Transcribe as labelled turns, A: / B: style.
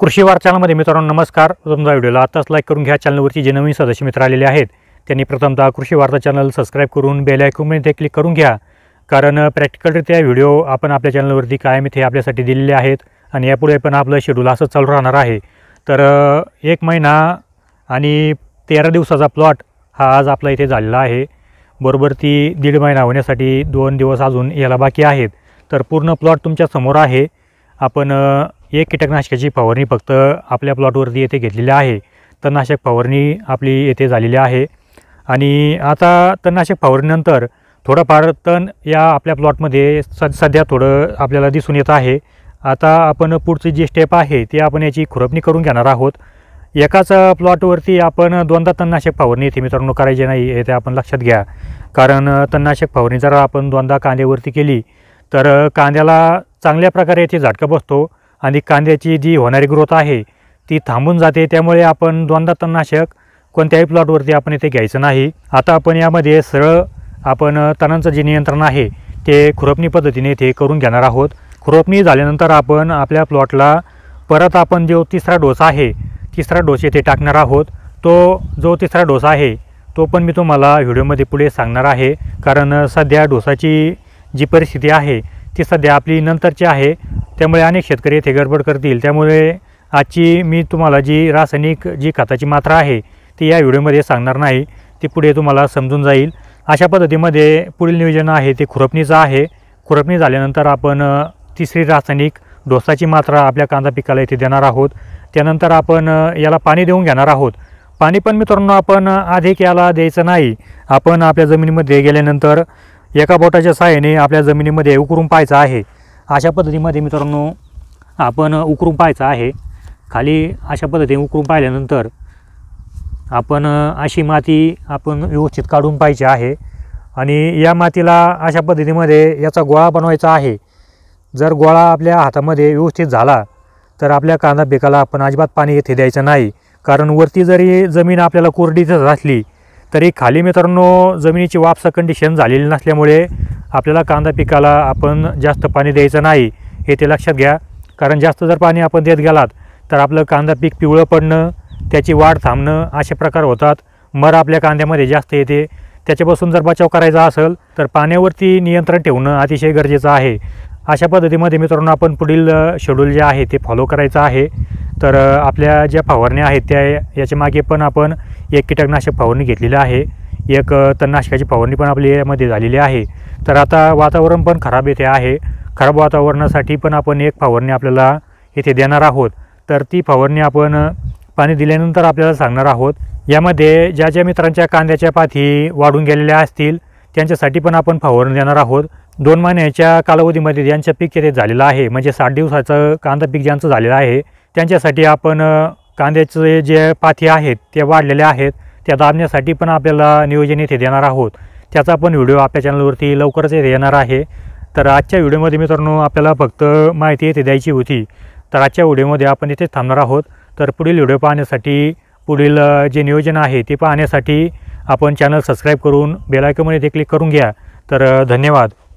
A: कृषी वार चॅनलमध्ये मित्रांनो नमस्कार तुमचा व्हिडिओला आताच लाईक करून घ्या चॅनलवरती जे नवीन सदस्य मित्र आलेले आहेत त्यांनी प्रथमतः कृषी वार्ता चॅनल सबस्क्राईब करून बेल आयकॉनमध्ये क्लिक करून घ्या कारण प्रॅक्टिकलरित्या व्हिडिओ आपण आपल्या चॅनलवरती कायम इथे आपल्यासाठी दिलेले आहेत आणि यापुढे पण आपलं शेड्यूल असं चालू राहणार आहे तर एक महिना आणि तेरा दिवसाचा प्लॉट हा आज आपला इथे झालेला आहे बरोबर ती दीड महिना होण्यासाठी दोन दिवस अजून याला बाकी आहेत तर पूर्ण प्लॉट तुमच्या समोर आहे आपण एक कीटकनाशकाची फवारणी फक्त आपल्या प्लॉटवरती येथे घेतलेली आहे तणनाशक फवारणी आपली येथे झालेली आहे आणि आता तणनाशक फवारणीनंतर थोडंफार तण या आपल्या प्लॉटमध्ये स सध्या थोडं आपल्याला दिसून येत आहे आता आपण पुढची जी स्टेप आहे ती आपण याची खुरपणी करून घेणार आहोत एकाच प्लॉटवरती आपण दोनदा तणनाशक फवारणी येथे मित्रांनो करायची नाही हे ते आपण लक्षात घ्या कारण तणनाशक फवारणी जर आपण दोनदा कांद्यावरती केली तर कांद्याला चांगल्या प्रकारे येथे झटका बसतो आणि कांद्याची जी होणारी ग्रोथ आहे ती थांबून जाते त्यामुळे आपण द्वंद्व तणनाशक कोणत्याही प्लॉटवरती आपण इथे घ्यायचं नाही आता आपण यामध्ये सरळ आपण तणांचं जे नियंत्रण आहे ते खुरपणी पद्धतीने इथे करून घेणार आहोत खुरपणी झाल्यानंतर आपण आपल्या प्लॉटला परत आपण जो तिसरा डोस आहे तिसरा डोस इथे टाकणार आहोत तो जो तिसरा डोस आहे तो पण मी तुम्हाला व्हिडिओमध्ये पुढे सांगणार आहे कारण सध्या डोसाची जी परिस्थिती आहे ती सध्या आपली नंतरची आहे त्यामुळे अनेक शेतकरी येथे गडबड करतील त्यामुळे आजची मी तुम्हाला जी रासायनिक जी खताची मात्रा आहे ती या व्हिडिओमध्ये सांगणार नाही ती पुढे तुम्हाला समजून जाईल अशा पद्धतीमध्ये पुढील नियोजन आहे ते खुरपणीचं आहे खुरपणी झाल्यानंतर आपण तिसरी रासायनिक डोसाची मात्रा आपल्या कांदा पिकाला इथे देणार आहोत त्यानंतर आपण याला पाणी देऊन घेणार आहोत पाणी पण मित्रांनो आपण अधिक याला द्यायचं नाही आपण आपल्या जमिनीमध्ये गेल्यानंतर एका बोटाच्या सहाय्याने आपल्या जमिनीमध्ये उकरून पाहायचं आहे अशा पद्धतीमध्ये मित्रांनो आपण उकरून पाहायचं आहे खाली अशा पद्धतीने उकरून पाहिल्यानंतर आपण अशी माती आपण व्यवस्थित काढून पाहिजे आहे आणि या मातीला अशा पद्धतीमध्ये याचा गोळा बनवायचा आहे जर गोळा आपल्या हातामध्ये व्यवस्थित झाला तर आपल्या कांदा पिकाला आपण अजिबात पाणी येथे द्यायचं नाही कारण वरती जरी जमीन आपल्याला कोरडीच असली तरी खाली मित्रांनो जमिनीची वापस कंडिशन झालेली नसल्यामुळे आपल्याला कांदा पिकाला आपण जास्त पाणी द्यायचं नाही हे ते लक्षात घ्या कारण जास्त जर पाणी आपण देत गेलात तर आपलं कांदा पीक पिवळं पडणं त्याची वाढ थांबणं असे प्रकार होतात मर आपल्या कांद्यामध्ये जास्त येते त्याच्यापासून जर बचाव करायचा असेल तर पाण्यावरती नियंत्रण ठेवणं अतिशय गरजेचं आहे अशा पद्धतीमध्ये मित्रांनो आपण पुढील शेड्यूल जे आहे ते फॉलो करायचं आहे तर आपल्या ज्या फवारण्या आहेत त्या याच्यामागे पण आपण एक कीटकनाशक फवारणी घेतलेली आहे एक तणनाशकाची फवारणी पण आपली यामध्ये झालेली आहे तर आता वातावरण पण खराब येथे आहे खराब वातावरणासाठी पण आपण एक फवारणी आपल्याला येथे देणार आहोत तर ती फवारणी आपण पाणी दिल्यानंतर आपल्याला सांगणार आहोत यामध्ये ज्या ज्या मित्रांच्या कांद्याच्या पाथी वाढून गेलेल्या असतील त्यांच्यासाठी पण आपण फवारणी देणार आहोत दोन महिन्याच्या कालावधीमध्ये ज्यांचं पीक येथे झालेलं आहे म्हणजे साठ दिवसाचं कांदा पीक ज्यांचं झालेलं आहे त्यांच्यासाठी आपण कांद्याचे जे पाथी आहेत ते वाढलेले आहेत त्या दाबण्यासाठी पण आपल्याला नियोजन येथे देणार आहोत त्याचा पण व्हिडिओ आपल्या चॅनलवरती लवकरच येथे येणार आहे तर आजच्या व्हिडिओमध्ये मित्रांनो आपल्याला फक्त माहिती येथे द्यायची होती तर आजच्या व्हिडिओमध्ये आपण इथेच थांबणार आहोत तर पुढील व्हिडिओ पाहण्यासाठी पुढील जे नियोजन आहे ते पाहण्यासाठी आपण चॅनल सबस्क्राईब करून बेलायकमध्ये ते क्लिक करून घ्या तर धन्यवाद